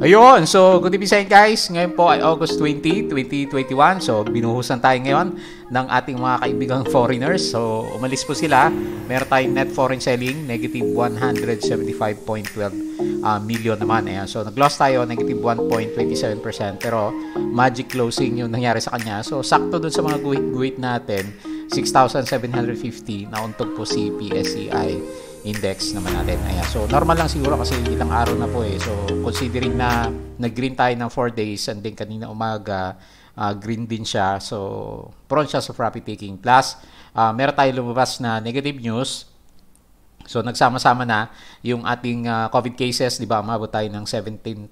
Ayun, so good evening guys. Ngayon po ay August 20, 2021. So binuhusan tayo ngayon ng ating mga kaibigang foreigners. So umalis po sila. Meron tayong net foreign selling, negative 175.12 uh, ah, million naman. Ayan. So nag-loss tayo, negative 1.27%. Pero magic closing yung nangyari sa kanya. So sakto dun sa mga guhit-guhit natin, 6,750 na untog po si PSEI index naman natin. Ayan. So, normal lang siguro kasi ilang araw na po eh. So, considering na nag-green tayo ng 4 days and then kanina umaga, uh, green din siya. So, prone siya sa profit taking. Plus, uh, meron tayo lumabas na negative news. So, nagsama-sama na yung ating uh, COVID cases, di ba? Umabot tayo ng 17,000.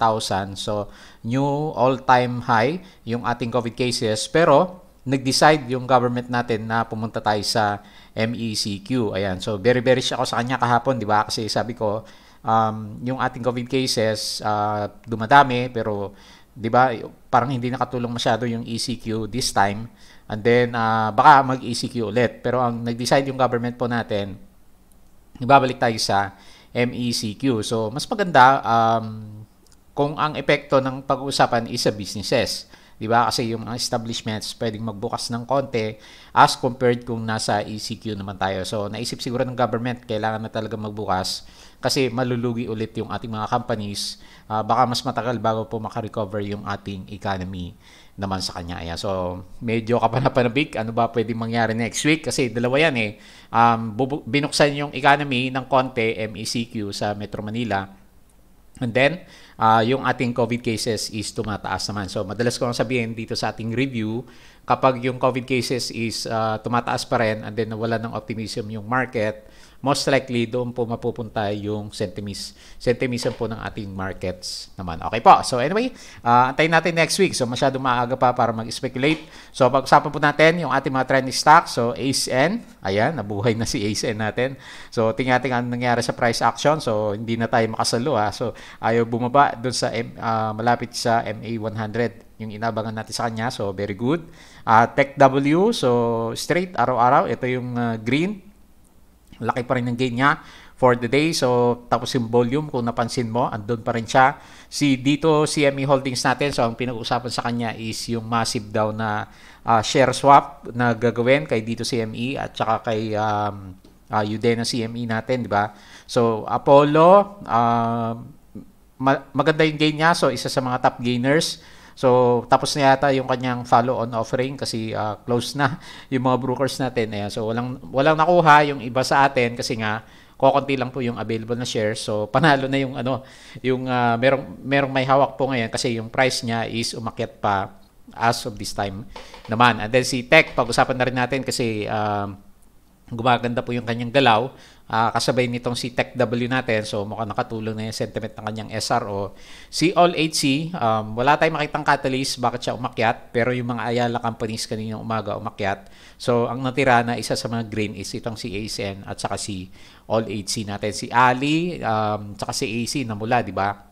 So, new all-time high yung ating COVID cases. Pero, nag-decide yung government natin na pumunta tayo sa MECQ. Ayan. So, very bearish ako sa kanya kahapon, di ba? Kasi sabi ko, um, yung ating COVID cases, uh, dumadami, pero, di ba, parang hindi nakatulong masyado yung ECQ this time. And then, uh, baka mag-ECQ ulit. Pero ang nag-decide yung government po natin, ibabalik tayo sa MECQ. So, mas maganda um, kung ang epekto ng pag-uusapan is sa businesses. Di ba? Kasi yung mga establishments pwedeng magbukas ng konti as compared kung nasa ECQ naman tayo. So, naisip siguro ng government, kailangan na talaga magbukas kasi malulugi ulit yung ating mga companies. Uh, baka mas matagal bago po makarecover yung ating economy naman sa kanya. Ayan. So, medyo ka pa na kapanapanabik. Ano ba pwedeng mangyari next week? Kasi dalawa yan eh. Um, binuksan yung economy ng konti, MECQ, sa Metro Manila. And then, uh, yung ating COVID cases is tumataas naman. So madalas ko nang sabihin dito sa ating review, kapag yung COVID cases is uh, tumataas pa rin and then wala ng optimism yung market, most likely doon po mapupunta yung sentimis, sentimism po ng ating markets naman. Okay po. So anyway, uh, antayin natin next week. So masyado maaga pa para mag-speculate. So pag-usapan po natin yung ating mga trending stock. So ASN ayan, nabuhay na si ASN natin. So tingnan natin ano nangyari sa price action. So hindi na tayo makasalo ha. So ayaw bumaba doon sa uh, malapit sa MA 100 yung inabangan natin sa kanya. So, very good. Uh, Tech W, so straight, araw-araw. Ito yung uh, green. Laki pa rin ng gain niya for the day. So, tapos yung volume, kung napansin mo, andun pa rin siya. Si dito, CME Holdings natin, so ang pinag-usapan sa kanya is yung massive daw na uh, share swap na gagawin kay dito CME at saka kay um, uh, Udena CME natin, di ba? So, Apollo, uh, ma- maganda yung gain niya. So, isa sa mga top gainers So, tapos na yata yung kanyang follow-on offering kasi uh, close na yung mga brokers natin. Ayan. So, walang, walang nakuha yung iba sa atin kasi nga, kokonti lang po yung available na shares. So, panalo na yung ano, yung uh, merong, merong may hawak po ngayon kasi yung price niya is umakyat pa as of this time naman. And then si Tech, pag-usapan na rin natin kasi uh, gumaganda po yung kanyang galaw uh, kasabay nitong si Tech natin. So mukhang nakatulong na yung sentiment ng kanyang SRO. Si All HC, um, wala tayong makitang catalyst bakit siya umakyat. Pero yung mga Ayala companies kaninang umaga umakyat. So ang natira na isa sa mga green is itong si ASN at saka si All HC natin. Si Ali, um, saka si AC na mula, di ba?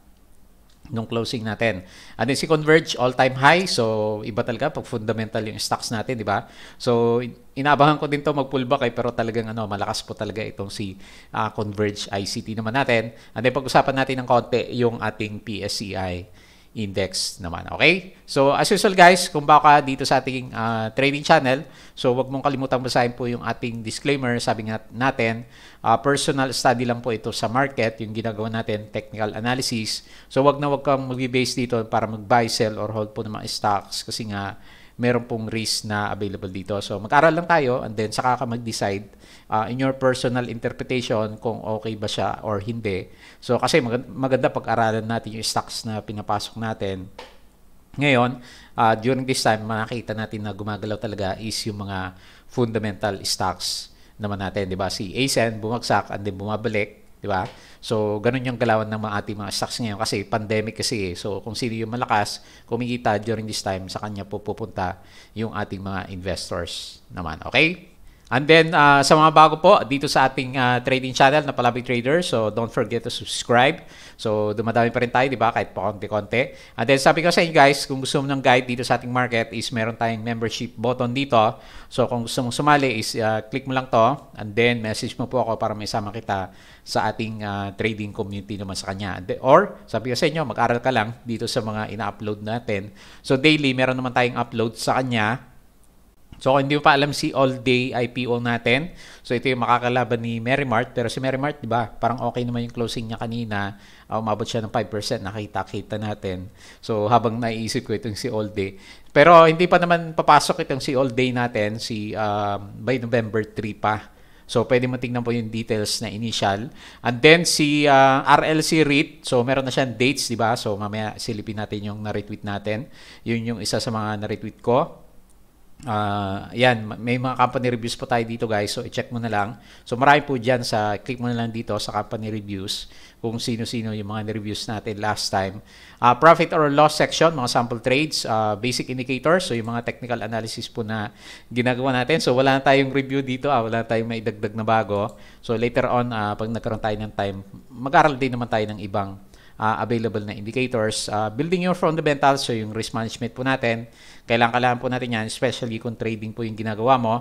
nung closing natin. And then si Converge, all-time high. So, iba talaga pag fundamental yung stocks natin, di ba? So, inaabangan ko din to mag-pullback eh, pero talagang ano, malakas po talaga itong si uh, Converge ICT naman natin. And then pag-usapan natin ng konti yung ating PSCI index naman. Okay? So, as usual guys, kung baka dito sa ating uh, trading channel, so wag mong kalimutang basahin po yung ating disclaimer. Sabi nga natin, uh, personal study lang po ito sa market, yung ginagawa natin, technical analysis. So, wag na wag kang mag-base dito para mag-buy, sell, or hold po ng mga stocks kasi nga meron pong risk na available dito. So mag-aral lang tayo and then saka ka mag-decide uh, in your personal interpretation kung okay ba siya or hindi. So kasi mag- maganda pag-aralan natin yung stocks na pinapasok natin. Ngayon, uh, during this time, makita natin na gumagalaw talaga is yung mga fundamental stocks naman natin, 'di ba? Si ASEN bumagsak and then bumabalik Di ba? So, ganun yung galawan ng mga ating mga stocks ngayon kasi pandemic kasi eh. So, kung sino yung malakas, kumikita during this time, sa kanya po pupunta yung ating mga investors naman. Okay? And then, uh, sa mga bago po, dito sa ating uh, trading channel na Palabi Trader, so don't forget to subscribe. So, dumadami pa rin tayo, di ba? Kahit pa konti-konti. And then, sabi ko sa inyo guys, kung gusto mo ng guide dito sa ating market is meron tayong membership button dito. So, kung gusto mong sumali is uh, click mo lang to and then message mo po ako para may sama kita sa ating uh, trading community naman sa kanya. Then, or, sabi ko sa inyo, mag-aral ka lang dito sa mga ina-upload natin. So, daily, meron naman tayong upload sa kanya So kung hindi mo pa alam si All Day IPO natin, so ito yung makakalaban ni Merrimart. Pero si Merrimart, di ba, parang okay naman yung closing niya kanina. Uh, umabot siya ng 5%, nakita-kita natin. So habang naiisip ko itong si All Day. Pero hindi pa naman papasok itong si All Day natin si uh, by November 3 pa. So pwede mo tingnan po yung details na initial. And then si uh, ah, RLC REIT, so meron na siyang dates, di ba? So mamaya silipin natin yung na-retweet natin. Yun yung isa sa mga na-retweet ko. Uh, yan, may mga company reviews po tayo dito guys. So, i-check mo na lang. So, marami po dyan. Sa, click mo na lang dito sa company reviews kung sino-sino yung mga reviews natin last time. Uh, profit or loss section, mga sample trades, uh, basic indicators. So, yung mga technical analysis po na ginagawa natin. So, wala na tayong review dito. Ah, wala na tayong may dagdag na bago. So, later on, uh, pag nagkaroon tayo ng time, mag-aral din naman tayo ng ibang uh, available na indicators. Uh, building your fundamentals, so yung risk management po natin, kailangan-kailangan po natin yan, especially kung trading po yung ginagawa mo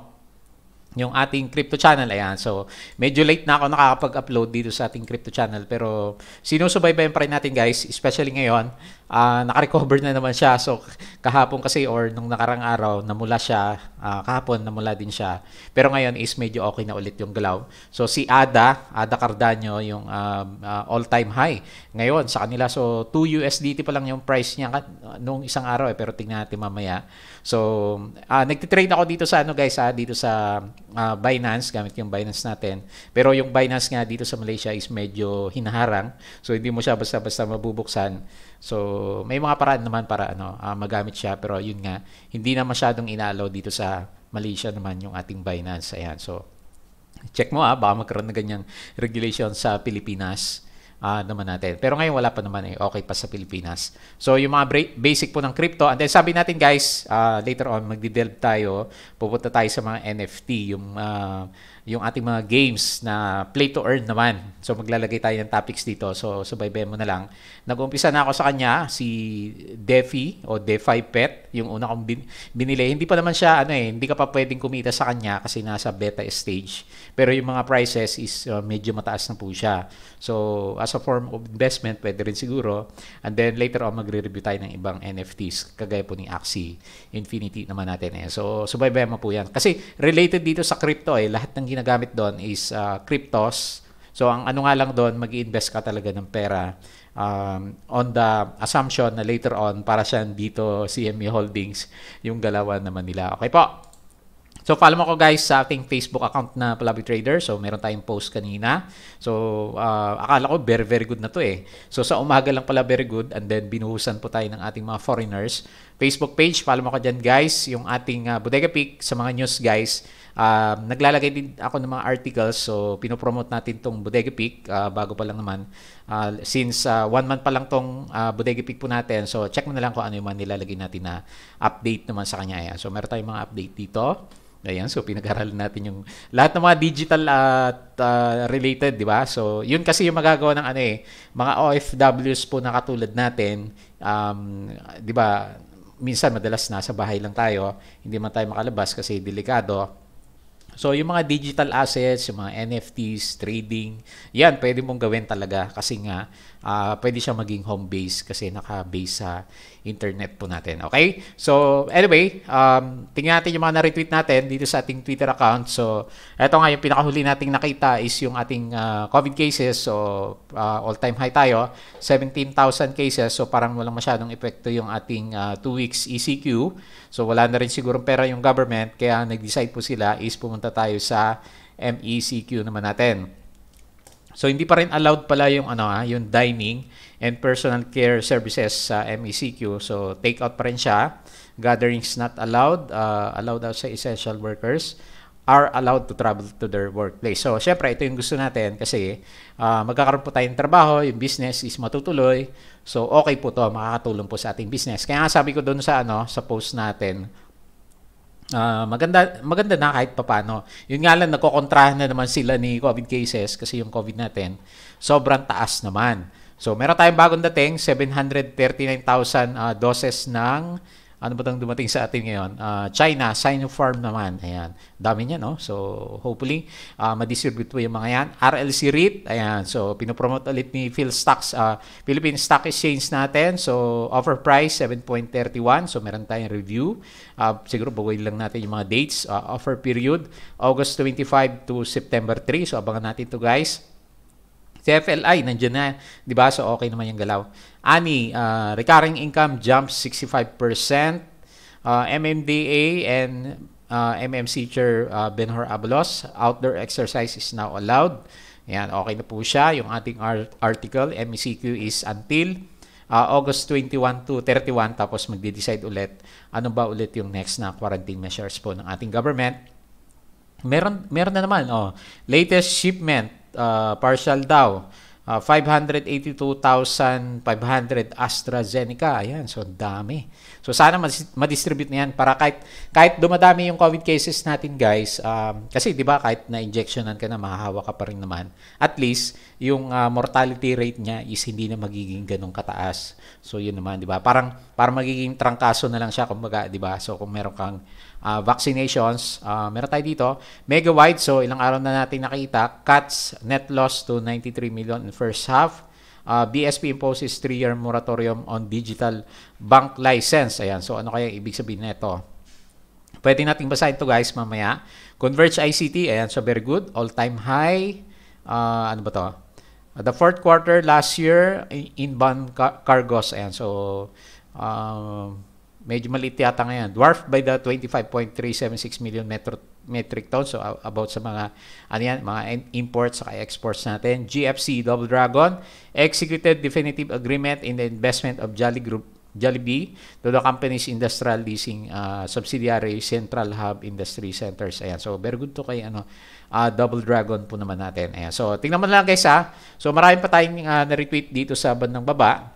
yung ating crypto channel. Ayan. So, medyo late na ako nakakapag-upload dito sa ating crypto channel. Pero, sinusubaybayan pa rin natin guys, especially ngayon, uh, naka-recover na naman siya. So, kahapon kasi or nung nakarang araw, namula siya. Uh, kahapon, namula din siya. Pero ngayon is medyo okay na ulit yung galaw. So, si Ada, Ada Cardano, yung uh, uh, all-time high ngayon sa kanila. So, 2 USDT pa lang yung price niya nung isang araw eh. Pero tingnan natin mamaya. So, uh, nagtitrade ako dito sa ano guys, ha? dito sa uh, Binance, gamit yung Binance natin. Pero yung Binance nga dito sa Malaysia is medyo hinaharang. So, hindi mo siya basta-basta mabubuksan. So, may mga paraan naman para ano, uh, magamit siya pero yun nga, hindi na masyadong inalaw dito sa Malaysia naman yung ating Binance. Ayan. So, check mo ah, baka magkaroon na ganyang regulation sa Pilipinas uh, naman natin. Pero ngayon wala pa naman eh. Okay pa sa Pilipinas. So yung mga basic po ng crypto. And then sabi natin guys, uh, later on magdi-delve tayo. Pupunta tayo sa mga NFT, yung uh, yung ating mga games na play to earn naman. So maglalagay tayo ng topics dito. So subaybayan mo na lang. Nag-umpisa na ako sa kanya si DeFi o DeFi Pet, yung una kong bin- binili. Hindi pa naman siya ano eh, hindi ka pa pwedeng kumita sa kanya kasi nasa beta stage. Pero yung mga prices is uh, medyo mataas na po siya. So, as a form of investment, pwede rin siguro. And then later on, magre-review tayo ng ibang NFTs, kagaya po ni Axie. Infinity naman natin eh. So, subaybayan mo po yan. Kasi related dito sa crypto eh, lahat ng ginagamit doon is uh, cryptos. So, ang ano nga lang doon, mag invest ka talaga ng pera um, on the assumption na later on para siya dito CME Holdings yung galawan naman nila. Okay po. So follow mo ko guys sa ating Facebook account na Palabi Trader. So meron tayong post kanina. So uh, akala ko very very good na to eh. So sa umaga lang pala very good and then binuhusan po tayo ng ating mga foreigners. Facebook page, follow mo ko dyan guys. Yung ating uh, Bodega Peak sa mga news guys uh, naglalagay din ako ng mga articles. So, pinopromote natin tong Bodega Peak uh, bago pa lang naman. Uh, since uh, one month pa lang tong uh, Bodega Peak po natin. So, check mo na lang kung ano yung mga nilalagay natin na update naman sa kanya. Ayan. So, meron tayong mga update dito. Ayan, so pinag-aralan natin yung lahat ng mga digital at uh, related, di ba? So, yun kasi yung magagawa ng ano eh, mga OFWs po na katulad natin, um, di ba, minsan madalas nasa bahay lang tayo, hindi man tayo makalabas kasi delikado. So, yung mga digital assets, yung mga NFTs, trading, yan, pwede mong gawin talaga kasi nga, uh, pwede siya maging home-based kasi naka-base sa internet po natin. Okay? So, anyway, um, tingnan natin yung mga na-retweet natin dito sa ating Twitter account. So, eto nga, yung pinakahuli nating nakita is yung ating uh, COVID cases. So, uh, all-time high tayo, 17,000 cases. So, parang walang masyadong epekto yung ating 2 uh, weeks ECQ. So, wala na rin siguro pera yung government. Kaya, nag-decide po sila is pumunta punta tayo sa MECQ naman natin. So hindi pa rin allowed pala yung ano ha, ah, yung dining and personal care services sa MECQ. So take out pa rin siya. Gatherings not allowed, uh, allowed daw sa essential workers are allowed to travel to their workplace. So syempre ito yung gusto natin kasi uh, magkakaroon po tayo ng trabaho, yung business is matutuloy. So okay po to, makakatulong po sa ating business. Kaya nga sabi ko doon sa ano sa post natin, Uh, maganda maganda na kahit papano. Yun nga lang nagkokontrahan na naman sila ni COVID cases kasi yung COVID natin sobrang taas naman. So meron tayong bagong dating 739,000 uh, ah, doses ng ano ba tang dumating sa atin ngayon? Uh, China, Sinopharm naman. Ayan. Dami niya, no? So, hopefully, uh, madistribute po yung mga yan. RLC REIT. Ayan. So, pinopromote ulit ni Phil Stocks, uh, Philippine Stock Exchange natin. So, offer price, 7.31. So, meron tayong review. Uh, siguro, bagoy lang natin yung mga dates. Uh, offer period, August 25 to September 3. So, abangan natin to guys. TFLI, nandiyan na, di ba? So, okay naman yung galaw. Ani, uh, recurring income jumps 65%. Uh, MMDA and uh, ah, MMC Chair uh, Benhor Abalos, outdoor exercise is now allowed. Yan, okay na po siya. Yung ating art- article, MECQ is until uh, August 21 to 31 tapos magde-decide ulit ano ba ulit yung next na quarantine measures po ng ating government. Meron meron na naman oh, latest shipment uh, partial daw. Uh, 582,500 AstraZeneca. Ayan, so dami. So sana ma-distribute na yan para kahit, kahit dumadami yung COVID cases natin guys, um, kasi di ba kahit na-injectionan ka na, mahahawa ka pa rin naman. At least, yung uh, mortality rate niya is hindi na magiging ganun kataas. So yun naman, di ba? Parang, para magiging trangkaso na lang siya, kumbaga, di ba? So kung meron kang uh, vaccinations, uh, meron tayo dito, mega wide, so ilang araw na natin nakita, cuts, net loss to 93 million in first half, uh, ah, BSP imposes 3-year moratorium on digital bank license. Ayan, so ano kaya ibig sabihin nito? Pwede nating basahin to guys mamaya. Converge ICT, ayan, so very good. All-time high. Uh, ano ba to? The fourth quarter last year, inbound car cargos. Ayan, so um, medyo maliit yata ngayon. Dwarfed by the 25.376 million metro metric ton. So uh, about sa mga ano yan, mga imports at exports natin. GFC Double Dragon executed definitive agreement in the investment of Jolly Group Jollibee to the company's industrial leasing uh, subsidiary Central Hub Industry Centers. Ayan. So, very good to kay ano, uh, Double Dragon po naman natin. Ayan. So, tingnan mo lang guys ha. So, marami pa tayong uh, na-retweet dito sa bandang baba.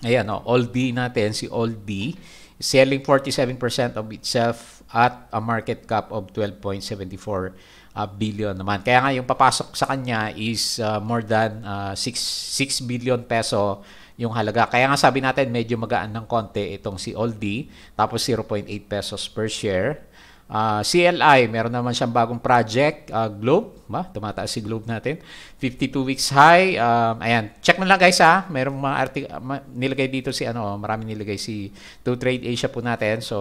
Ayan, oh, all D natin, si All D selling 47% of itself at a market cap of 12.74 uh, billion naman. Kaya nga yung papasok sa kanya is uh, more than uh, 6 6 billion peso yung halaga. Kaya nga sabi natin medyo magaan ng konti itong si Aldi tapos 0.8 pesos per share Uh, ah, CLI, meron naman siyang bagong project, uh, Globe, ba? Tumataas si Globe natin. 52 weeks high. Um, ayan, check na lang guys ha. Merong mga arti- nilagay dito si ano, marami nilagay si To Trade Asia po natin. So,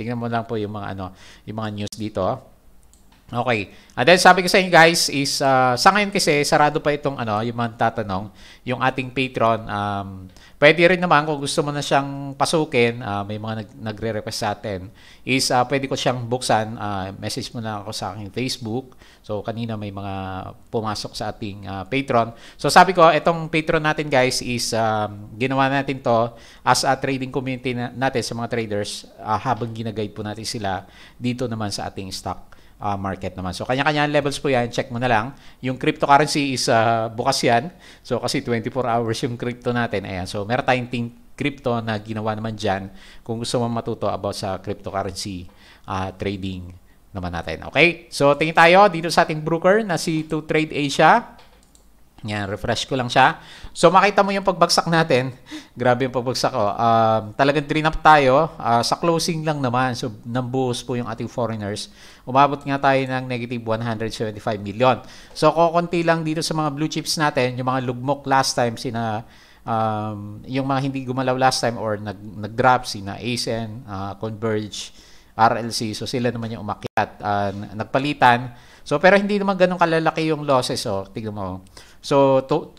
tingnan mo lang po yung mga ano, yung mga news dito. Okay. And then sabi ko sa inyo guys is uh, sa ngayon kasi sarado pa itong ano, yung mga tatanong, yung ating patron Um, pwede rin naman kung gusto mo na siyang pasukin, uh, may mga nag- nagre-request sa atin, is uh, pwede ko siyang buksan, uh, message mo na ako sa aking Facebook. So kanina may mga pumasok sa ating uh, Patreon. So sabi ko, itong patron natin guys is um, ginawa natin to as a trading community na- natin sa mga traders uh, habang ginaguide po natin sila dito naman sa ating stock uh, market naman. So kanya-kanya levels po yan, check mo na lang. Yung cryptocurrency is uh, bukas yan. So kasi 24 hours yung crypto natin. Ayan. So meron tayong think crypto na ginawa naman dyan kung gusto mo matuto about sa cryptocurrency uh, trading naman natin. Okay? So tingin tayo dito sa ating broker na si 2Trade Asia. Yan, refresh ko lang siya. So makita mo yung pagbagsak natin. Grabe yung pagbagsak ko. Oh. Um, talagang drain up tayo. Uh, sa closing lang naman. So nambuhos po yung ating foreigners. Umabot nga tayo ng negative 175 million. So kokonti lang dito sa mga blue chips natin. Yung mga lugmok last time sina um, yung mga hindi gumalaw last time or nag, nag-drop sina ASEN, uh, Converge, RLC. So sila naman yung umakyat. Uh, nagpalitan. So pero hindi naman ganun kalalaki yung losses. So oh. tignan mo. Oh. So 2%,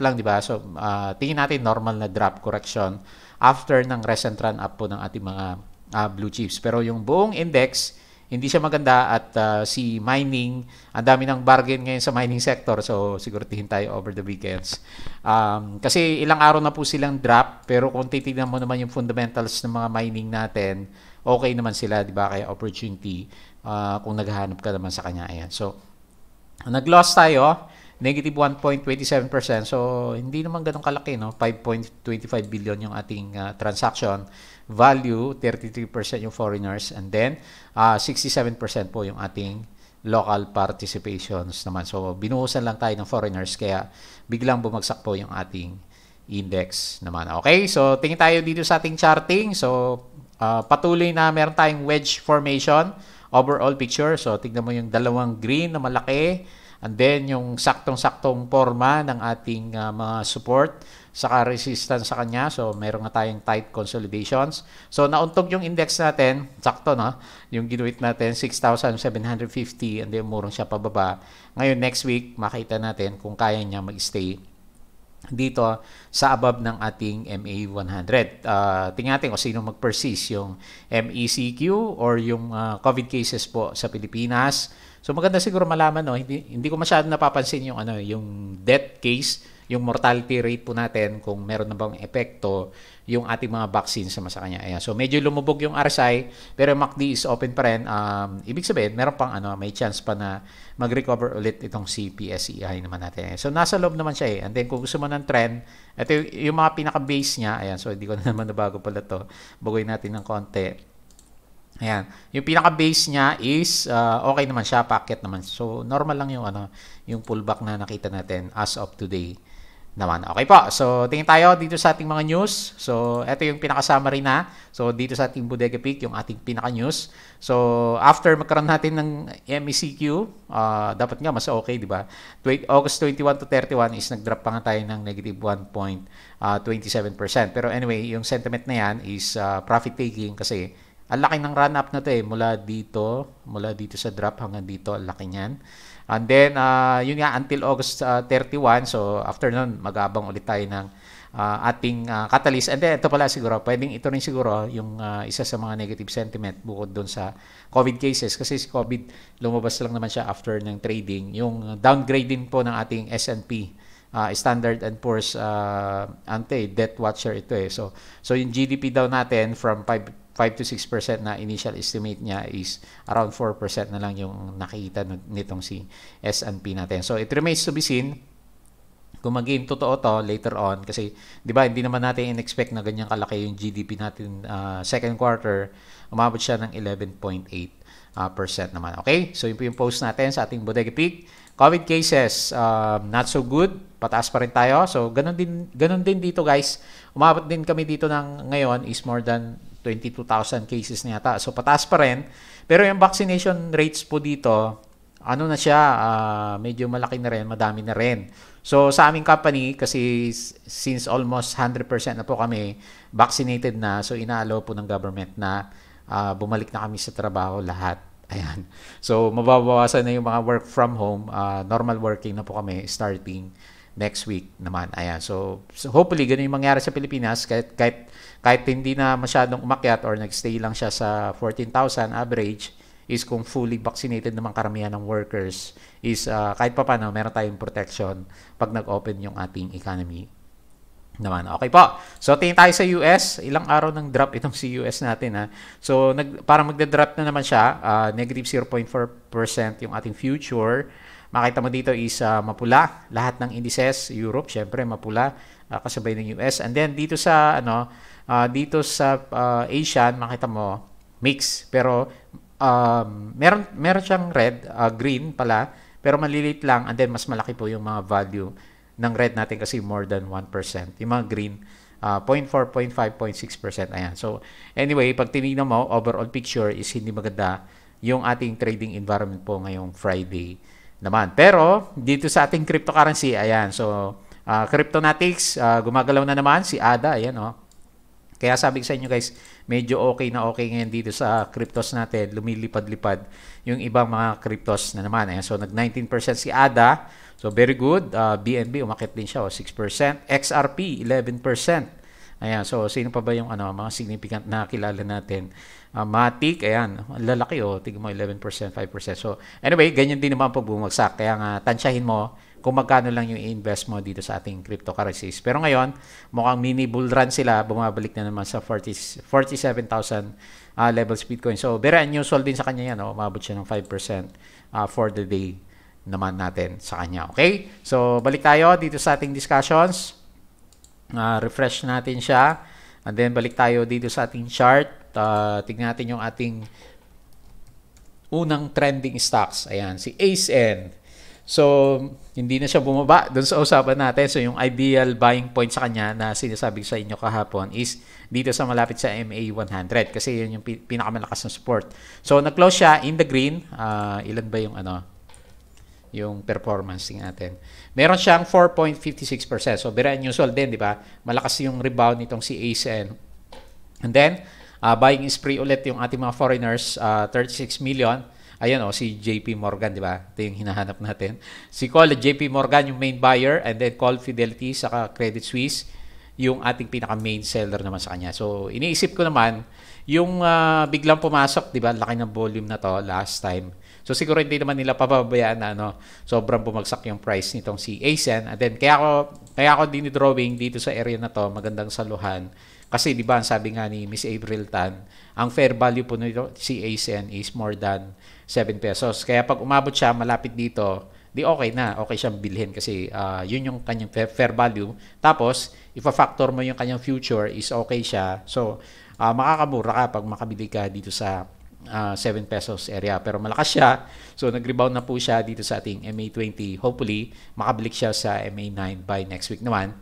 lang 'di ba? So uh, tingin natin normal na drop correction after ng recent run up po ng ating mga uh, blue chips. Pero yung buong index hindi siya maganda at uh, si mining, ang dami ng bargain ngayon sa mining sector. So sigurtihin tayo over the weekends. Um, kasi ilang araw na po silang drop pero kung titignan mo naman yung fundamentals ng mga mining natin, okay naman sila, 'di ba? Kaya opportunity uh, kung naghahanap ka naman sa kanya. Ayan. So nag-loss tayo negative 1.27%. So, hindi naman ganun kalaki, no? 5.25 billion yung ating uh, transaction value, 33% yung foreigners, and then uh, ah, 67% po yung ating local participations naman. So, binuhusan lang tayo ng foreigners, kaya biglang bumagsak po yung ating index naman. Okay, so tingin tayo dito sa ating charting. So, uh, patuloy na meron tayong wedge formation overall picture. So, tignan mo yung dalawang green na malaki And then yung saktong-saktong forma ng ating uh, mga support saka resistance sa kanya. So meron nga tayong tight consolidations. So nauntog yung index natin, sakto no, yung ginuit natin 6,750 and then umurong siya pababa. Ngayon next week makita natin kung kaya niya mag-stay dito sa above ng ating MA 100. Uh, tingnan natin kung sino mag-persist yung MECQ or yung uh, COVID cases po sa Pilipinas So maganda siguro malaman no, hindi hindi ko masyado napapansin yung ano, yung death case, yung mortality rate po natin kung meron na bang epekto yung ating mga vaccine sa kanya. Ayan. So medyo lumubog yung RSI pero MACD is open pa rin. Um, ibig sabihin, meron pang ano, may chance pa na mag-recover ulit itong CPSEI naman natin. Ayan. So nasa loob naman siya eh. And then kung gusto mo ng trend, ito yung, yung mga pinaka-base niya. Ayan. So hindi ko na naman nabago pala to. Bagoy natin ng konti. Ayan. Yung pinaka-base niya is uh, okay naman siya, packet naman. So, normal lang yung, ano, yung pullback na nakita natin as of today naman. Okay po. So, tingin tayo dito sa ating mga news. So, ito yung pinaka-summary na. So, dito sa ating Bodega Peak, yung ating pinaka-news. So, after magkaroon natin ng MECQ, uh, dapat nga mas okay, di ba? August 21 to 31 is nag-drop pa nga tayo ng negative 1.27%. Uh, Pero anyway, yung sentiment na yan is uh, profit-taking kasi ang laki ng run up na to eh mula dito, mula dito sa drop hanggang dito ang laki niyan. And then uh, yun nga until August uh, ah, 31 so after noon mag-aabang ulit tayo ng uh, ating uh, catalyst. And then ito pala siguro, pwedeng ito rin siguro yung uh, isa sa mga negative sentiment bukod doon sa COVID cases kasi si COVID lumabas lang naman siya after ng trading. Yung downgrading po ng ating S&P uh, Standard and Poor's uh, ante debt watcher ito eh. So so yung GDP daw natin from 5 5 to 6% na initial estimate niya is around 4% na lang yung nakita nitong si S&P natin. So it remains to be seen kung maging totoo to later on kasi 'di ba hindi naman natin inexpect na ganyan kalaki yung GDP natin uh, second quarter umabot siya ng 11.8 uh, ah, percent naman. Okay? So yun po yung post natin sa ating Bodega Peak. COVID cases uh, not so good, pataas pa rin tayo. So ganun din ganun din dito guys. Umabot din kami dito ng ngayon is more than 22,000 cases na yata. So pataas pa rin. Pero yung vaccination rates po dito, ano na siya, uh, medyo malaki na rin, madami na rin. So sa aming company, kasi since almost 100% na po kami vaccinated na, so inalo po ng government na uh, bumalik na kami sa trabaho lahat. Ayan. So mababawasan na yung mga work from home, uh, normal working na po kami starting next week naman. Ayan. So, so hopefully ganun yung mangyari sa Pilipinas kahit kahit kahit hindi na masyadong umakyat or nagstay lang siya sa 14,000 average is kung fully vaccinated naman karamihan ng workers is uh, kahit pa paano meron tayong protection pag nag-open yung ating economy naman. Okay po. So, tingin tayo sa US. Ilang araw nang drop itong si US natin. Ha? So, nag, parang magda-drop na naman siya. Uh, negative 0.4% yung ating future. Makita mo dito is uh, mapula. Lahat ng indices, Europe, syempre mapula, uh, kasabay ng US. And then dito sa, ano, uh, dito sa uh, Asian, makita mo, mix. Pero um, meron, meron siyang red, uh, green pala, pero malilit lang and then mas malaki po yung mga value ng red natin kasi more than 1%. Yung mga green, uh, 0.4, 0.5, 0.6%. Ayan. So, anyway, pag tinignan mo, overall picture is hindi maganda yung ating trading environment po ngayong Friday naman. Pero dito sa ating cryptocurrency, ayan. So, uh, ah, Cryptonatics, uh, ah, gumagalaw na naman si ADA, ayan oh. Kaya sabi ko sa inyo guys, medyo okay na okay ngayon dito sa cryptos natin. Lumilipad-lipad yung ibang mga cryptos na naman. Ayan. So, nag-19% si ADA. So, very good. Uh, ah, BNB, umakit din siya, oh, 6%. XRP, 11%. Ayan, so sino pa ba yung ano, mga significant na kilala natin? Uh, ah, Matic, ayan, lalaki oh, tignan mo 11%, 5%. So anyway, ganyan din naman pag bumagsak. Kaya nga, tansyahin mo kung magkano lang yung invest mo dito sa ating cryptocurrencies. Pero ngayon, mukhang mini bull run sila, bumabalik na naman sa 40, 47,000 uh, levels Bitcoin. So very unusual din sa kanya yan, oh, umabot siya ng 5% uh, ah, for the day naman natin sa kanya. Okay? So balik tayo dito sa ating discussions. Uh, refresh natin siya. And then, balik tayo dito sa ating chart. Uh, tignan natin yung ating unang trending stocks. Ayan, si ASN. So, hindi na siya bumaba doon sa usapan natin. So, yung ideal buying point sa kanya na sinasabi sa inyo kahapon is dito sa malapit sa MA 100 kasi yun yung pinakamalakas na support. So, nag-close siya in the green. Uh, ilan ba yung ano? yung performance natin. Meron siyang 4.56%. So, very unusual din, di ba? Malakas yung rebound nitong si ASN. And then, uh, buying spree ulit yung ating mga foreigners, uh, 36 million. Ayan o, oh, si JP Morgan, di ba? Ito yung hinahanap natin. Si Call, JP Morgan yung main buyer and then Call Fidelity, saka Credit Suisse, yung ating pinaka-main seller naman sa kanya. So, iniisip ko naman, yung uh, biglang pumasok, di ba? Laki ng volume na to last time So siguro hindi naman nila pababayaan na ano, sobrang bumagsak yung price nitong si ASEN. And then kaya ako kaya ako drawing dito sa area na to, magandang saluhan. Kasi di ba sabi nga ni Miss April Tan, ang fair value po nito si ASEN is more than 7 pesos. Kaya pag umabot siya malapit dito, di okay na, okay siyang bilhin kasi uh, yun yung kanyang fair, fair value. Tapos, if factor mo yung kanyang future is okay siya. So, uh, makakamura ka pag makabili ka dito sa uh, ah, 7 pesos area. Pero malakas siya. So nag-rebound na po siya dito sa ating MA20. Hopefully, makabalik siya sa MA9 by next week naman.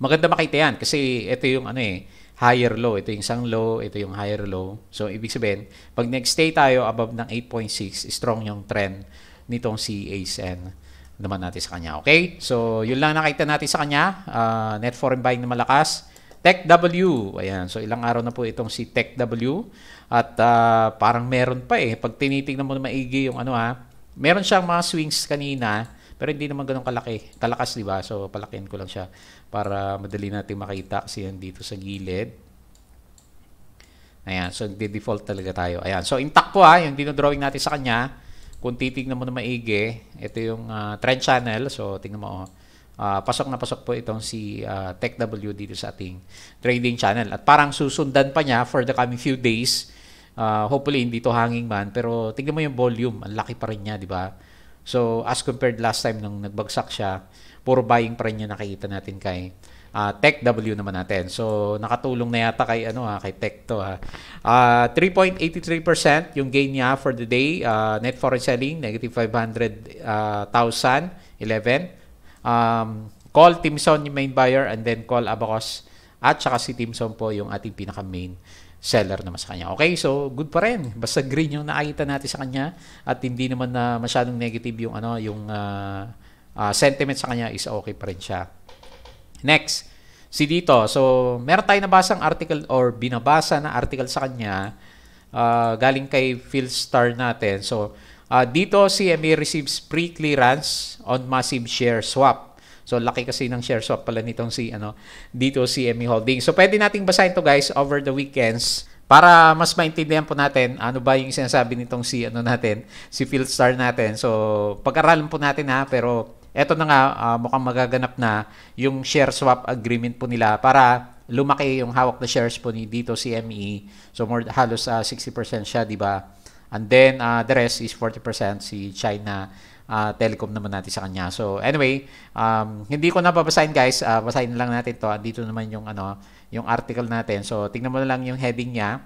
Maganda makita yan kasi ito yung ano eh, higher low. Ito yung isang low, ito yung higher low. So ibig sabihin, pag next day tayo above ng 8.6, strong yung trend nitong si ASN naman natin sa kanya. Okay? So, yun lang nakita natin sa kanya. Uh, net foreign buying na malakas. TechW. Ayan. So, ilang araw na po itong si TechW. At uh, parang meron pa eh. Pag tinitingnan mo na maigi yung ano ha, ah, meron siyang mga swings kanina, pero hindi naman ganun kalaki. Kalakas, di ba? So, palakihin ko lang siya para madali nating makita siya dito sa gilid. Ayan. So, nagde-default talaga tayo. Ayan. So, intact po ha, ah, yung dino-drawing natin sa kanya. Kung titignan mo na maigi, ito yung uh, trend channel. So, tingnan mo. Oh. Uh, pasok na pasok po itong si uh, TechW dito sa ating trading channel. At parang susundan pa niya for the coming few days Uh, hopefully, hindi to hanging man. Pero tingnan mo yung volume. Ang laki pa rin niya, di ba? So, as compared last time nung nagbagsak siya, puro buying pa rin yung nakikita natin kay uh, Tech W naman natin. So, nakatulong na yata kay, ano, ha, ah, kay Tech to. Ha. Uh, 3.83% yung gain niya for the day. Uh, net foreign selling, negative 500,000, uh, 11. Um, call Timson yung main buyer and then call Abacos at saka si Timson po yung ating pinaka-main seller naman sa kanya. Okay, so good pa rin. Basta green yung nakita natin sa kanya at hindi naman na masyadong negative yung ano, yung uh, uh, sentiment sa kanya is okay pa rin siya. Next, si dito. So, meron tayong nabasang article or binabasa na article sa kanya uh, galing kay Philstar natin. So, uh, dito CMA receives pre-clearance on massive share swap. So laki kasi ng share swap pala nitong si ano dito si ME Holding. So pwede nating basahin to guys over the weekends para mas maintindihan po natin ano ba yung sinasabi nitong si ano natin, si Philstar natin. So pag-aralan po natin ha pero eto na nga uh, mukhang magaganap na yung share swap agreement po nila para lumaki yung hawak na shares po ni dito si ME. So more halos uh, ah, 60% siya, di ba? And then uh, the rest is 40% si China uh, telecom naman natin sa kanya. So anyway, um, hindi ko na babasahin guys. Uh, basahin lang natin to. Ah, dito naman yung, ano, yung article natin. So tingnan mo na lang yung heading niya.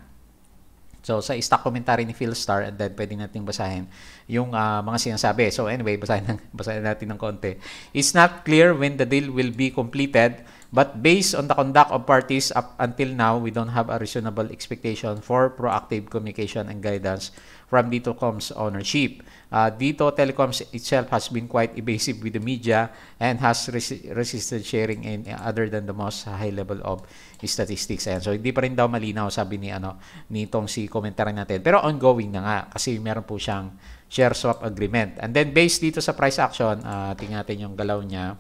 So sa stock commentary ni Philstar and then pwede nating basahin yung uh, mga sinasabi. So anyway, basahin, ng, basahin natin ng konti. It's not clear when the deal will be completed but based on the conduct of parties up until now, we don't have a reasonable expectation for proactive communication and guidance from Ditocom's ownership. Uh, Dito Telecoms itself has been quite evasive with the media and has res- resisted sharing in uh, other than the most high level of statistics. Ayan. So hindi pa rin daw malinaw sabi ni ano nitong si komentary natin. Pero ongoing na nga kasi meron po siyang share swap agreement. And then based dito sa price action, uh, tingnan natin yung galaw niya.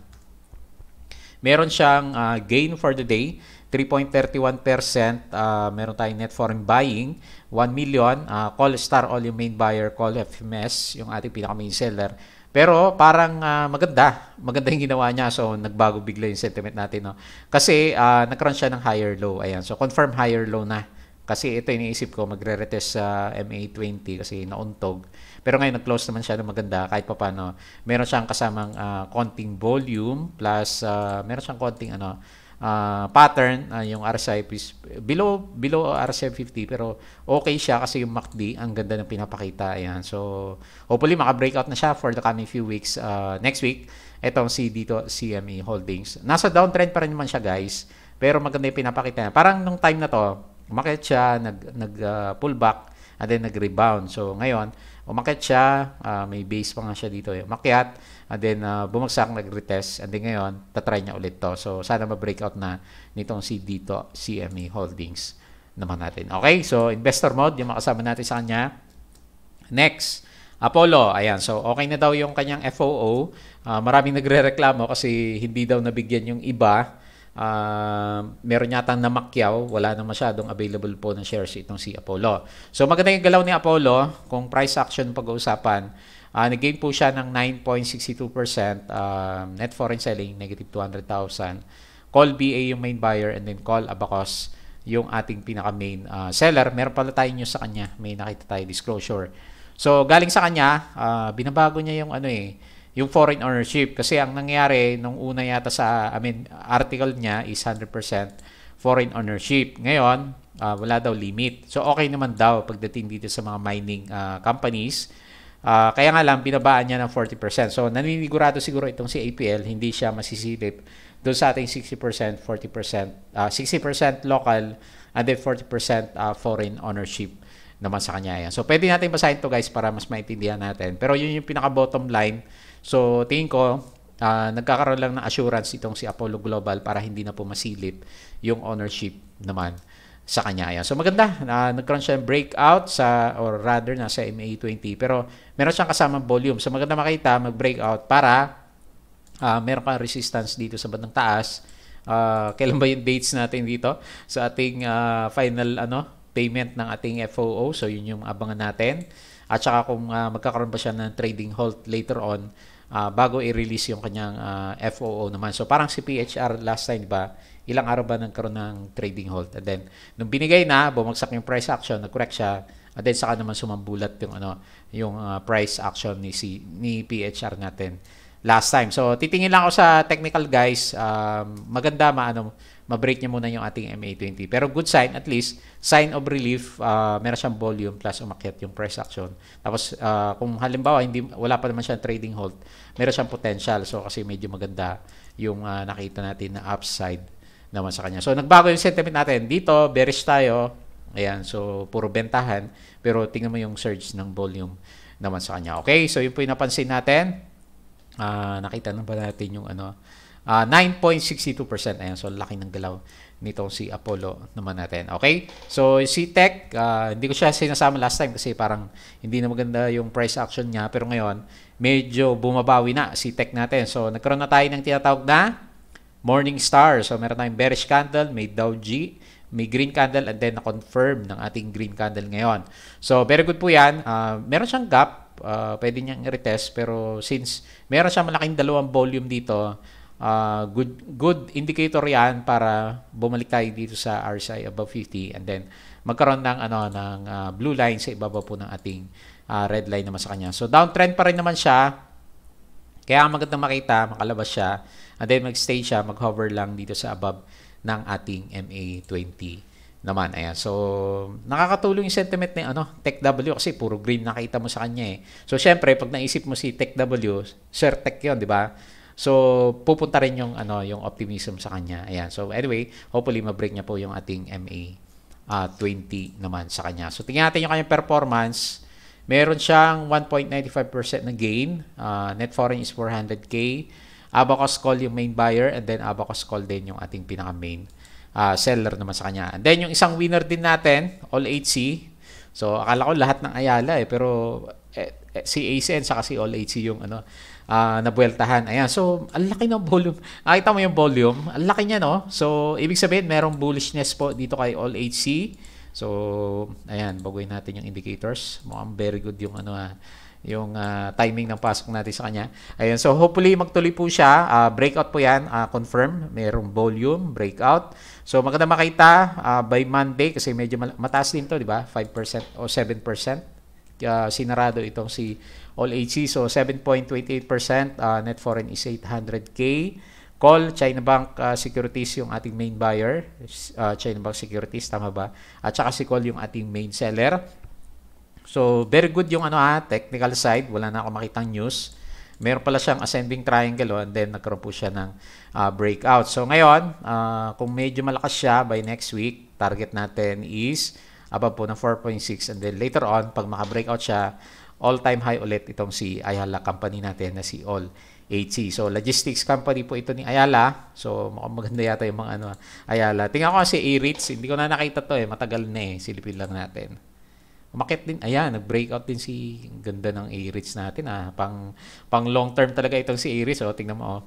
Meron siyang uh, gain for the day 3.31%. Uh, meron tayong net foreign buying, 1 million. Uh, call star, all yung main buyer, call FMS, yung ating pinaka-main seller. Pero parang uh, maganda, maganda yung ginawa niya. So nagbago bigla yung sentiment natin. No? Kasi uh, nagkaroon siya ng higher low. Ayan. So confirm higher low na. Kasi ito iniisip ko, magre-retest sa uh, MA20 kasi nauntog. Pero ngayon nag-close naman siya ng maganda kahit pa paano. Meron siyang kasamang uh, konting volume plus uh, meron siyang konting ano, uh, pattern, uh, yung RSI is below, below RSI 50 pero okay siya kasi yung MACD, ang ganda ng pinapakita. Ayan. So, hopefully maka-breakout na siya for the coming few weeks uh, next week. etong si dito CME Holdings. Nasa downtrend pa rin naman siya guys. Pero maganda yung pinapakita niya. Parang nung time na to, umakit siya, nag, nag uh, pull back, and then nag-rebound. So, ngayon, umakyat siya, uh, may base pa nga siya dito eh. Umakyat, and then uh, bumagsak, nag-retest, and then ngayon, tatry niya ulit to. So, sana ma-breakout na nitong si dito, CME Holdings naman natin. Okay, so investor mode, yung makasama natin sa kanya. Next, Apollo. Ayan, so okay na daw yung kanyang FOO. Uh, ah, maraming nagre-reklamo kasi hindi daw nabigyan yung iba Uh, meron yata makyaw, wala na masyadong available po ng shares itong si Apollo. So maganda yung galaw ni Apollo kung price action pag-uusapan. Uh, nag-gain po siya ng 9.62%, uh, ah, net foreign selling negative 200,000. Call BA yung main buyer and then call Abacos yung ating pinaka main uh, seller. Meron pala tayo nyo sa kanya, may nakita tayo disclosure. So galing sa kanya, uh, binabago niya yung ano eh, yung foreign ownership. Kasi ang nangyari nung una yata sa, I mean, article niya is 100% foreign ownership. Ngayon, uh, wala daw limit. So, okay naman daw pagdating dito sa mga mining uh, companies. Uh, kaya nga lang, binabaan niya ng 40%. So, naninigurado siguro itong si APL, hindi siya masisilip doon sa ating 60%, 40%, uh, 60% local, and then 40% uh, foreign ownership naman sa kanya yan. So, pwede natin basahin to guys para mas maintindihan natin. Pero yun yung pinaka-bottom line So tingin ko, uh, nagkakaroon lang ng assurance itong si Apollo Global para hindi na po masilip yung ownership naman sa kanya. Ayan. So maganda, uh, nagkaroon siya ng breakout sa, or rather na sa MA20 pero meron siyang kasamang volume. So maganda makita mag-breakout para uh, meron kang resistance dito sa bandang taas. Uh, kailan ba yung dates natin dito sa ating uh, final ano payment ng ating FOO? So yun yung abangan natin. At saka kung uh, magkakaroon ba siya ng trading halt later on uh, bago i-release yung kanyang uh, ah, FOO naman. So parang si PHR last time, ba, ilang araw ba nagkaroon ng trading halt? And then, nung binigay na, bumagsak yung price action, nag-correct siya, and then saka naman sumambulat yung, ano, yung uh, price action ni, si, ni PHR natin last time. So titingin lang ako sa technical guys, um, maganda maano, ma-break niya muna yung ating MA20. Pero good sign, at least, sign of relief, uh, meron siyang volume plus umakyat yung price action. Tapos, uh, kung halimbawa, hindi, wala pa naman siyang trading halt, meron siyang potential. So, kasi medyo maganda yung uh, nakita natin na upside naman sa kanya. So, nagbago yung sentiment natin. Dito, bearish tayo. Ayan, so, puro bentahan. Pero, tingnan mo yung surge ng volume naman sa kanya. Okay, so, yun po yung napansin natin. Uh, nakita na ba natin yung ano, Uh, ah, 9.62%. Ayan, so laki ng galaw nitong si Apollo naman natin. Okay? So, si Tech, uh, hindi ko siya sinasama last time kasi parang hindi na maganda yung price action niya. Pero ngayon, medyo bumabawi na si Tech natin. So, nagkaroon na tayo ng tinatawag na Morning Star. So, meron tayong bearish candle, may Dow G, may green candle, and then na-confirm ng ating green candle ngayon. So, very good po yan. Uh, meron siyang gap. Uh, pwede niyang i-retest. Pero since meron siyang malaking dalawang volume dito, uh, good good indicator 'yan para bumalik tayo dito sa RSI above 50 and then magkaroon ng ano ng uh, blue line sa ibaba po ng ating uh, red line naman sa kanya. So downtrend pa rin naman siya. Kaya ang magandang makita, makalabas siya. And then magstay siya, maghover lang dito sa above ng ating MA20 naman. Ayan. So, nakakatulong yung sentiment ni ano, TechW kasi puro green nakita mo sa kanya eh. So, syempre, pag naisip mo si TechW, Sir Tech yun, di ba? So, pupunta rin yung, ano, yung optimism sa kanya. Ayan. So, anyway, hopefully, ma-break niya po yung ating MA uh, 20 naman sa kanya. So, tingnan natin yung kanyang performance. Meron siyang 1.95% na gain. Uh, net foreign is 400K. Abacus call yung main buyer and then Abacus call din yung ating pinaka-main uh, ah, seller naman sa kanya. And then, yung isang winner din natin, All 8C. So, akala ko lahat ng Ayala eh, pero eh, eh, si ACN saka si All 8C yung ano, uh, nabueltahan. Ayan, so ang laki ng volume. Nakita mo yung volume, ang laki niya no. So ibig sabihin merong bullishness po dito kay All HC. So ayan, baguhin natin yung indicators. Mukhang very good yung ano ah yung uh, timing ng pasok natin sa kanya. Ayun, so hopefully magtuloy po siya. Uh, breakout po 'yan, uh, confirm. Merong volume, breakout. So maganda makita uh, by Monday kasi medyo mataas din 'to, di ba? 5% o 7% uh, sinarado itong si All AllHC. So 7.28%, uh, ah, net foreign is 800K. Call, China Bank uh, Securities yung ating main buyer. Uh, China Bank Securities, tama ba? At saka si Call yung ating main seller. So very good yung ano ha, technical side. Wala na ako makitang news meron pala siyang ascending triangle oh, and then nagkaroon po siya ng uh, breakout. So ngayon, uh, kung medyo malakas siya by next week, target natin is above po ng 4.6 and then later on pag maka-breakout siya all-time high ulit itong si Ayala company natin na si All HC. So logistics company po ito ni Ayala. So mukhang maganda yata yung mga ano Ayala. Tingnan ko kasi A-REITs, hindi ko na nakita to eh, matagal na eh, silipin lang natin. Umakit din, ayan, nag-breakout din si ganda ng A-REITs natin ah. Pang, pang long term talaga itong si A-REITs. Oh, tingnan mo oh.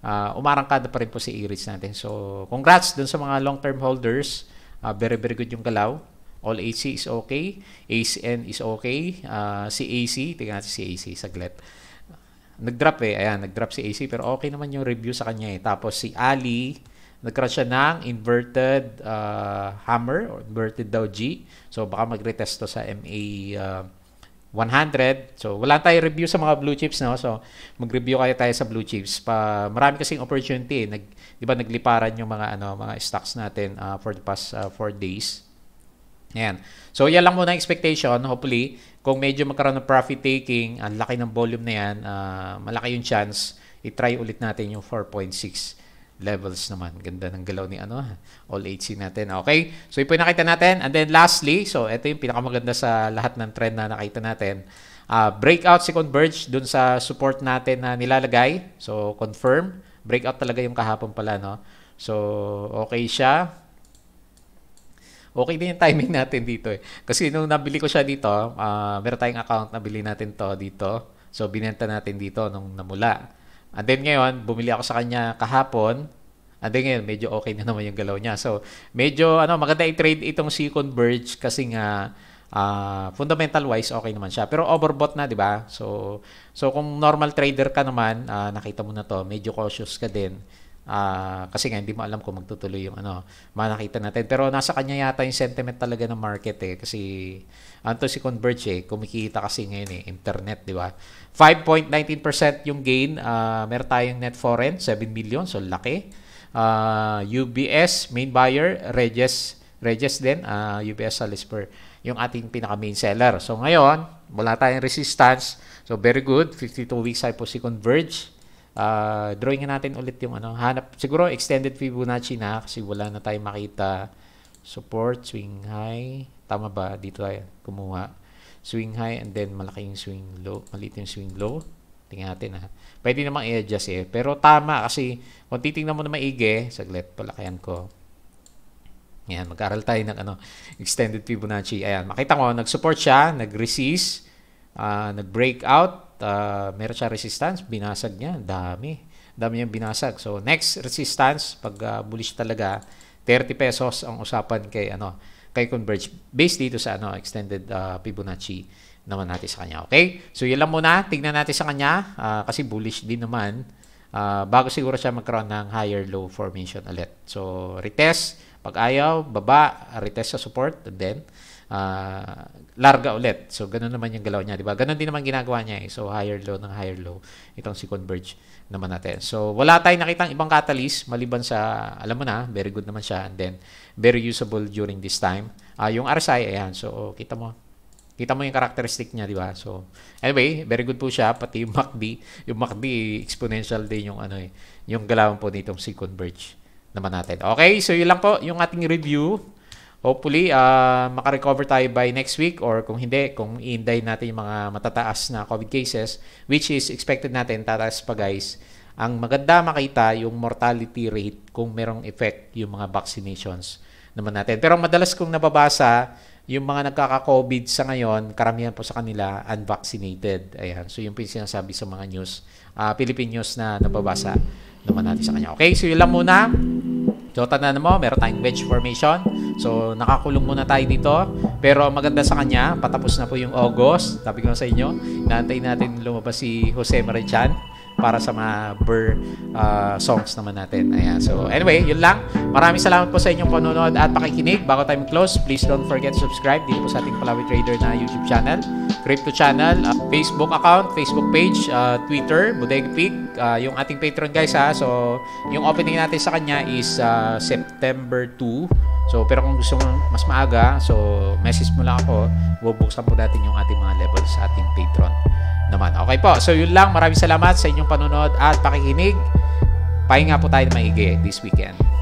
Uh, umarangkada pa rin po si A-REITs natin. So congrats dun sa mga long term holders. Uh, very very good yung galaw. All AC is okay. ACN is okay. Uh, si AC, tingnan natin si AC, saglit. Nag-drop eh. Ayan, nag-drop si AC. Pero okay naman yung review sa kanya eh. Tapos si Ali, nagkaroon siya ng inverted uh, hammer or inverted daw G. So baka mag-retest to sa MA uh, 100. So wala tayong review sa mga blue chips no. So mag-review kayo tayo sa blue chips. Pa marami kasing opportunity, eh. nag 'di ba nagliparan yung mga ano mga stocks natin uh, for the past 4 uh, days. Ayan. So, yan lang muna expectation. Hopefully, kung medyo magkaroon ng profit taking, ang laki ng volume na yan, uh, malaki yung chance, itry ulit natin yung 4.6 levels naman. Ganda ng galaw ni ano, all 8C natin. Okay? So, yung pinakita natin. And then lastly, so ito yung pinakamaganda sa lahat ng trend na nakita natin. Uh, breakout si Converge dun sa support natin na nilalagay. So, confirm. Breakout talaga yung kahapon pala, no? So, okay siya okay din yung timing natin dito eh. Kasi nung nabili ko siya dito, uh, meron tayong account nabili natin to dito. So, binenta natin dito nung namula. And then ngayon, bumili ako sa kanya kahapon. And then ngayon, medyo okay na naman yung galaw niya. So, medyo ano, maganda i-trade itong si Converge kasi nga uh, ah, fundamental wise okay naman siya pero overbought na 'di ba so so kung normal trader ka naman uh, nakita mo na to medyo cautious ka din Uh, kasi nga hindi mo alam kung magtutuloy yung ano, makakita natin. Pero nasa kanya yata yung sentiment talaga ng market eh kasi anto si Converge eh, kumikita kasi ngayon eh, internet, di ba? 5.19% yung gain, uh, meron tayong net foreign, 7 million, so laki. Uh, ah, UBS, main buyer, Regis, Regis din, uh, UBS Salisbury, yung ating pinaka main seller. So ngayon, wala tayong resistance, so very good, 52 weeks high po si Converge. Uh, drawing natin ulit yung ano. Hanap, siguro extended Fibonacci na kasi wala na tayong makita. Support, swing high. Tama ba? Dito tayo kumuha. Swing high and then malaking swing low. Maliit yung swing low. Tingnan natin ha. Ah. Pwede namang i-adjust eh. Pero tama kasi kung titingnan mo na maigi, saglit, palakayan ko. Yan, mag-aral tayo ng ano, extended Fibonacci. Ayan, makita mo, nag-support siya, nag-resist, uh, nag-breakout, uh, meron siya resistance, binasag niya, dami. Dami yung binasag. So next resistance, pag uh, bullish talaga, 30 pesos ang usapan kay ano, kay Converge based dito sa ano extended uh, Fibonacci naman natin sa kanya. Okay? So yun lang muna, tignan natin sa kanya uh, kasi bullish din naman uh, bago siguro siya magkaroon ng higher low formation ulit. So retest, pag ayaw, baba, retest sa support then uh, larga ulit. So, ganun naman yung galaw niya, di ba? Ganun din naman ginagawa niya eh. So, higher low ng higher low. Itong si Converge naman natin. So, wala tayong nakitang ibang catalyst maliban sa, alam mo na, very good naman siya. And then, very usable during this time. Uh, yung RSI, ayan. So, kita mo. Kita mo yung characteristic niya, di ba? So, anyway, very good po siya. Pati yung MACD. Yung MACD, exponential din yung ano eh. Yung galawan po nitong si Converge naman natin. Okay, so yun lang po yung ating review hopefully uh, makarecover tayo by next week or kung hindi, kung iinday natin yung mga matataas na COVID cases, which is expected natin tataas pa guys. Ang maganda makita yung mortality rate kung merong effect yung mga vaccinations naman natin. Pero madalas kong nababasa, yung mga nagkaka-COVID sa ngayon, karamihan po sa kanila unvaccinated. Ayan. So yung sinasabi sa mga news, uh, Philippine news na nababasa naman natin sa kanya. Okay, so yun lang muna. So, tandaan mo, meron tayong wedge formation. So, nakakulong muna tayo dito. Pero maganda sa kanya, patapos na po yung August. Sabi ko sa inyo, naantay natin lumabas si Jose Marichan para sa mga Burr uh, songs naman natin. Ayan. So, anyway, yun lang. Maraming salamat po sa inyong panonood at pakikinig. Bago tayo close, please don't forget to subscribe dito po sa ating Palawi Trader na YouTube channel, Crypto channel, uh, Facebook account, Facebook page, uh, Twitter, Bodega Pig, uh, yung ating patron guys ha. So, yung opening natin sa kanya is uh, September 2. So, pero kung gusto mo mas maaga, so message mo lang ako. Bubuksan po natin yung ating mga levels sa ating patron naman. Okay po. So, yun lang. Maraming salamat sa inyong panonood at pakikinig. Pahinga po tayo ng maigi this weekend.